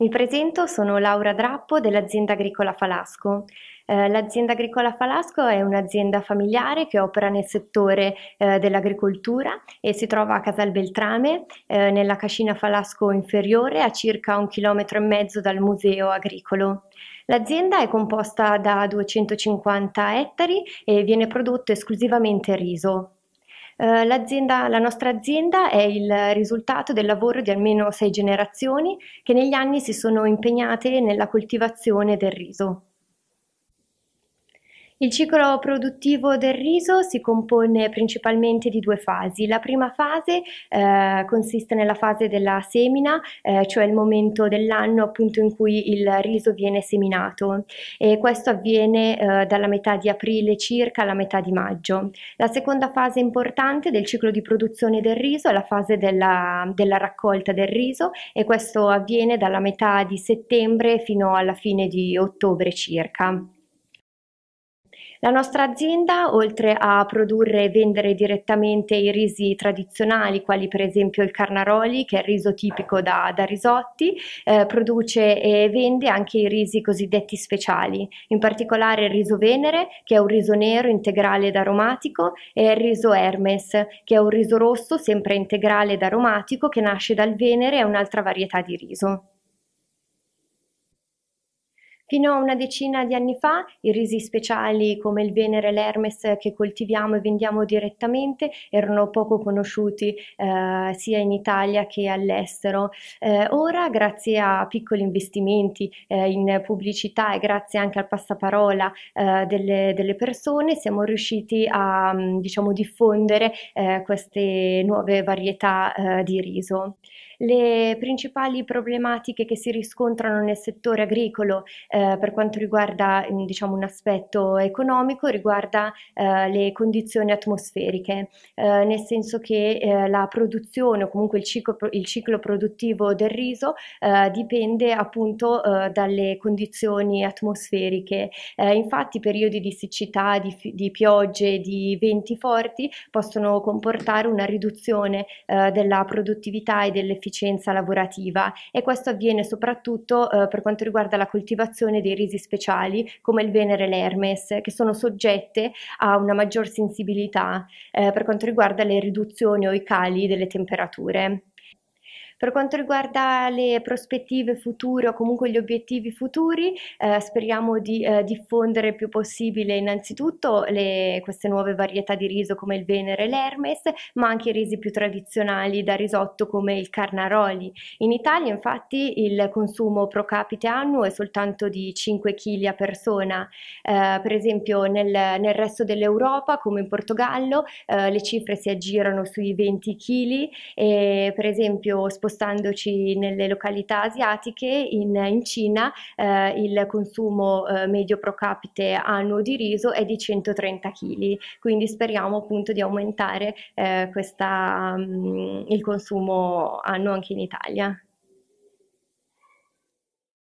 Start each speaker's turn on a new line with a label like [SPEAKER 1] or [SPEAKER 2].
[SPEAKER 1] Mi presento, sono Laura Drappo dell'azienda agricola Falasco. Eh, l'azienda agricola Falasco è un'azienda familiare che opera nel settore eh, dell'agricoltura e si trova a Casal Beltrame, eh, nella cascina Falasco inferiore, a circa un chilometro e mezzo dal museo agricolo. L'azienda è composta da 250 ettari e viene prodotto esclusivamente riso. Eh, l'azienda, la nostra azienda è il risultato del lavoro di almeno sei generazioni che negli anni si sono impegnate nella coltivazione del riso. Il ciclo produttivo del riso si compone principalmente di due fasi. La prima fase eh, consiste nella fase della semina, eh, cioè il momento dell'anno appunto in cui il riso viene seminato e questo avviene eh, dalla metà di aprile circa alla metà di maggio. La seconda fase importante del ciclo di produzione del riso è la fase della, della raccolta del riso e questo avviene dalla metà di settembre fino alla fine di ottobre circa. La nostra azienda, oltre a produrre e vendere direttamente i risi tradizionali, quali per esempio il carnaroli, che è il riso tipico da, da risotti, eh, produce e vende anche i risi cosiddetti speciali, in particolare il riso venere, che è un riso nero integrale ed aromatico, e il riso Hermes, che è un riso rosso sempre integrale ed aromatico che nasce dal venere e un'altra varietà di riso. Fino a una decina di anni fa i risi speciali come il Venere e l'Hermes che coltiviamo e vendiamo direttamente erano poco conosciuti eh, sia in Italia che all'estero. Eh, ora, grazie a piccoli investimenti eh, in pubblicità e grazie anche al passaparola eh, delle, delle, persone, siamo riusciti a mm, diciamo, diffondere eh, queste nuove varietà eh, di riso. Le principali problematiche che si riscontrano nel settore agricolo eh, per quanto riguarda mm, diciamo, un aspetto economico riguarda eh, le condizioni atmosferiche, eh, nel senso che eh, la produzione o comunque il ciclo, il ciclo produttivo del riso eh, dipende appunto eh, dalle condizioni atmosferiche. infatti periodi di siccità, di, di, piogge, di venti forti possono comportare una riduzione della produttività e dell'efficienza efficienza lavorativa e questo avviene soprattutto eh, per quanto riguarda la coltivazione dei risi speciali come il venere e l'ermes che sono soggette a una maggior sensibilità eh, per quanto riguarda le riduzioni o i cali delle temperature. Per quanto riguarda le prospettive future o comunque gli obiettivi futuri, eh, speriamo di eh, diffondere il più possibile innanzitutto le, queste nuove varietà di riso come il Venere e l'Hermes, ma anche i risi più tradizionali da risotto come il Carnaroli. In Italia infatti il consumo pro capite annuo è soltanto di 5 kg a persona, eh, per esempio nel, nel, resto dell'Europa come in Portogallo eh, le cifre si aggirano sui 20 kg e per esempio spostandoci nelle località asiatiche, in, in Cina eh, il consumo eh, medio pro capite annuo di riso è di 130 kg, quindi speriamo appunto di aumentare eh, questa, um, il consumo annuo anche in Italia.